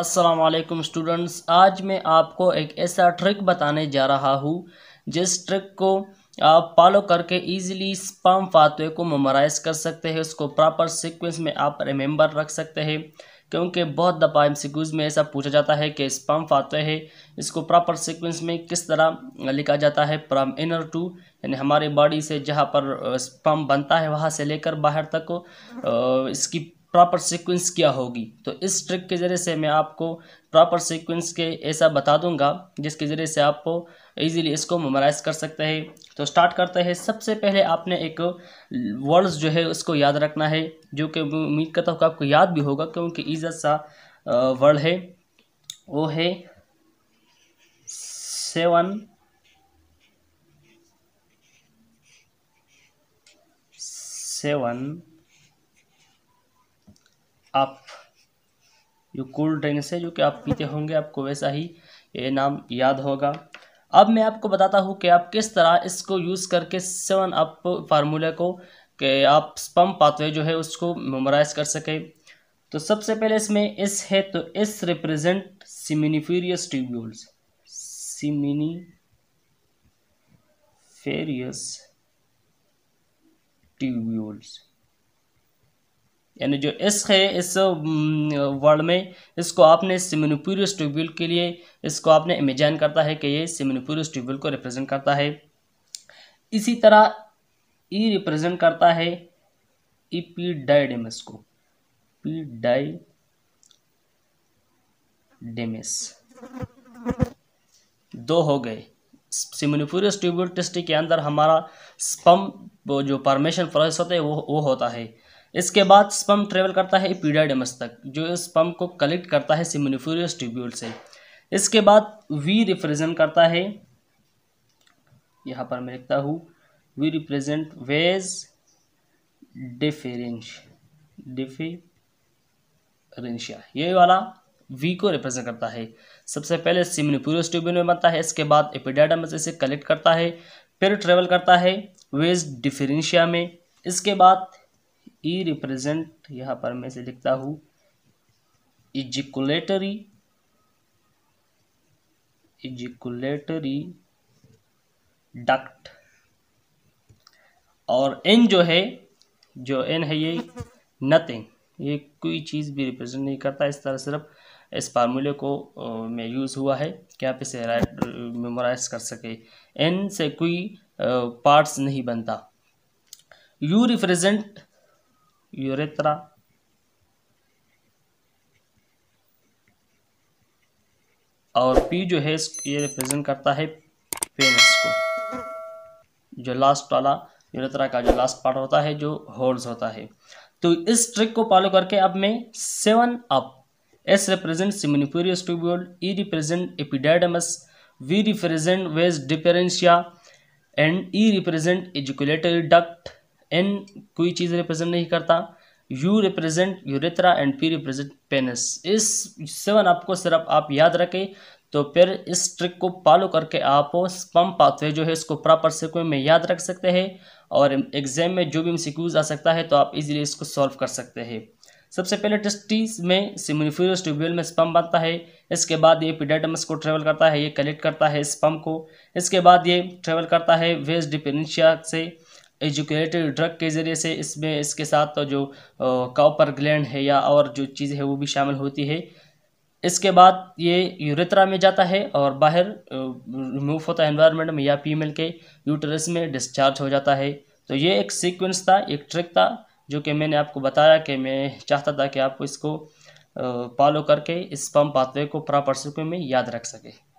Aslam students आज मैं आपको एक ऐसा ट्रिक बताने जा रहा हूँ जिस ट्रिक को आप फॉलो करके ईजिली स्पम फातवे को मेमोराइज कर सकते हैं उसको प्रॉपर सिक्वेंस में आप रिमेंबर रख सकते हैं क्योंकि बहुत दफ़ा एम में ऐसा पूछा जाता है कि स्पम फातवे है इसको प्रॉपर सिक्वेंस में किस तरह लिखा जाता है फ्राम इनर टू यानी हमारे बॉडी से जहाँ पर स्पम बनता है वहाँ से लेकर बाहर तक इसकी प्रॉपर सीक्वेंस क्या होगी तो इस ट्रिक के ज़रिए से मैं आपको प्रॉपर सीक्वेंस के ऐसा बता दूंगा जिसके ज़रिए से आप इजीली इसको मेमोराइज कर सकते हैं तो स्टार्ट करते हैं सबसे पहले आपने एक वर्ड्स जो है उसको याद रखना है जो कि उम्मीद करता हूँ आपको याद भी होगा क्योंकि ईजत सा वर्ड है वो है सेवन सेवन आप जो कोल्ड ड्रिंक्स है जो कि आप पीते होंगे आपको वैसा ही ये नाम याद होगा अब मैं आपको बताता हूँ कि आप किस तरह इसको यूज़ करके सेवन अप फार्मूला को कि आप स्पम पाथवे जो है उसको मेमोराइज कर सकें तो सबसे पहले इसमें इस है तो इस represent seminiferous tubules seminiferous tubules यानी जो इश्क है इस वर्ड में इसको आपने सिमनपुरियस ट्यूबवेल के लिए इसको आपने इमेजाइन करता है कि ये सिमनपुरियस ट्यूबवेल को रिप्रेजेंट करता है इसी तरह ई e रिप्रेजेंट करता है इपीडाइडेमस को पीडाइडेमस दो हो गए सिमनपुरियस ट्यूबवेल टेस्ट के अंदर हमारा स्पम जो परमेशन प्रोसेस होता है वो वो होता है इसके बाद स्पम ट्रेवल करता है पीडाडेमस तक जो इस स्पम को कलेक्ट करता है सिम्यूनिफ्यूरियस ट्यूब्यूल से इसके बाद वी रिप्रेजेंट करता है यहाँ पर मैं लिखता हूँ V represent vas deferens deferentia ये वाला वी को रिप्रेजेंट करता है सबसे पहले सिम्यूनिफ्यूरियस ट्यूब्यूल में बनता है इसके बाद एपिडाडेमस इसे कलेक्ट करता है फिर ट्रेवल करता है वेज डिफेरेंशिया में इसके बाद ई e रिप्रेजेंट यहाँ पर मैं से लिखता हूँ इजिकुलेटरी इजिकुलेटरी डक्ट और एन जो है जो एन है ये नथिंग ये कोई चीज़ भी रिप्रेजेंट नहीं करता इस तरह सिर्फ इस फार्मूले को में यूज़ हुआ है कि आप इसे मेमोराइज कर सके एन से कोई पार्ट्स नहीं बनता यू रिप्रेजेंट यूरेत्रा और पी जो है ये रिप्रेजेंट करता है पेनिस को जो लास्ट वाला यूरेत्रा का जो लास्ट पार्ट होता है जो होल्स होता है तो इस ट्रिक को फॉलो करके अब मैं seven up S represent seminiferous tubule E represent epididymis V represent vas deferentia and E represent ejaculatory duct N कोई चीज़ रिप्रेजेंट नहीं करता U represent urethra and P represent penis इस सेवन आपको सिर्फ आप याद रखें तो फिर इस ट्रिक को फॉलो करके आप स्पम पाथवे जो है इसको प्रॉपर सिक्वेंस में याद रख सकते हैं और एग्जाम में जो भी सिक्यूज आ सकता है तो आप इजीली इसको सॉल्व कर सकते हैं सबसे पहले टेस्टिस में सिमुनिफ्यूरस ट्यूबवेल में स्पम बनता है इसके बाद ये पिडाइटमस को ट्रेवल करता है ये कलेक्ट करता है स्पम को इसके बाद ये ट्रेवल करता है वेस्ट डिपेनिशिया से एजुकेटेड ड्रग के ज़रिए से इसमें इसके साथ तो जो कापर ग्लैंड है या और जो चीज़ है वो भी शामिल होती है इसके बाद ये यूरेथ्रा में जाता है और बाहर रिमूव होता है एनवायरनमेंट में या फीमेल के यूटरस में डिस्चार्ज हो जाता है तो ये एक सीक्वेंस था एक ट्रिक था जो कि मैंने आपको बताया कि मैं चाहता था कि आपको इसको फॉलो करके इस पम्प पाथवे को प्रॉपर सिक्वे में याद रख सके